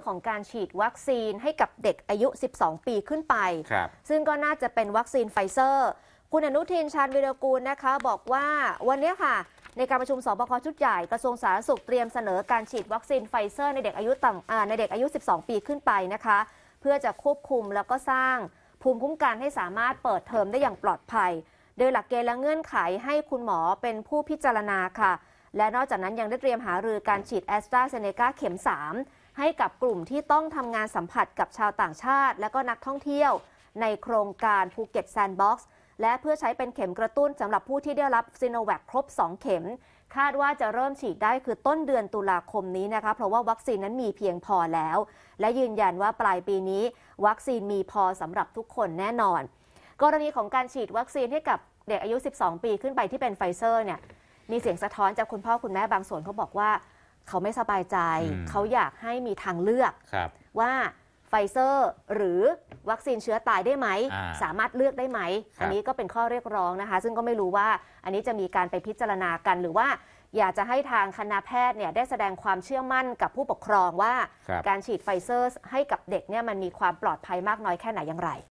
องของการฉีดวัคซีนให้กับเด็กอายุ 12 ปีขึ้นไป ซึ่งก็น่าจะเป็นวัคซีนไฟเซอร์ คุณอนุทินชาญวิรกูลนะคะบอกว่า วันนี้ค่ะในการประชุมสบคชุดใหญ่กระทรวงสาธารณสุขเตรียมเสนอการฉีดวัคซีนไฟเซอร์ในเด็กอายุต่ำในเด็กอายุ 12 ปีขึ้นไปนะคะ เพื่อจะควบคุมแล้วก็สร้างภูมิคุ้มกันให้สามารถเปิดเทอมได้อย่างปลอดภัย โดยหลักเกณฑ์และเงื่อนไขให้คุณหมอเป็นผู้พิจารณาค่ะ และนอกจากนั้นยังได้เตรียมหารือการฉีดแอสตราเซเนกาเข็ม 3ให้กับกลุ่มที่ต้องทำงานสัมผัสกับชาวต่างชาติ และก็นักท่องเที่ยวในโครงการภูเก็ตแซนด์บ็อกซ์และเพื่อใช้เป็นเข็มกระตุ้นสำหรับผู้ที่ได้รับซีโนแวคครบ 2 เข็ม คาดว่าจะเริ่มฉีดได้คือต้นเดือนตุลาคมนี้นะคะเพราะว่าวัคซีนนั้นมีเพียงพอแล้ว และยืนยันว่าปลายปีนี้วัคซีนมีพอสำหรับทุกคนแน่นอน กรณีของการฉีดวัคซีนให้กับเด็กอายุ 12 ปีขึ้นไปที่เป็นไฟเซอร์เนี่ยมีเสียงสะท้อนจากคุณพ่อคุณแม่บางส่วนเขาบอกว่าเขาไม่สบายใจ เขาอยากให้มีทางเลือกว่าไฟเซอร์หรือวัคซีนเชื้อตายได้ไหม สามารถเลือกได้ไหม อันนี้ก็เป็นข้อเรียกร้องนะคะ ซึ่งก็ไม่รู้ว่าอันนี้จะมีการไปพิจารณากัน หรือว่าอยากจะให้ทางคณะแพทย์เนี่ยได้แสดงความเชื่อมั่นกับผู้ปกครองว่าการฉีดไฟเซอร์ให้กับเด็กเนี่ยมันมีความปลอดภัยมากน้อยแค่ไหนอย่างไร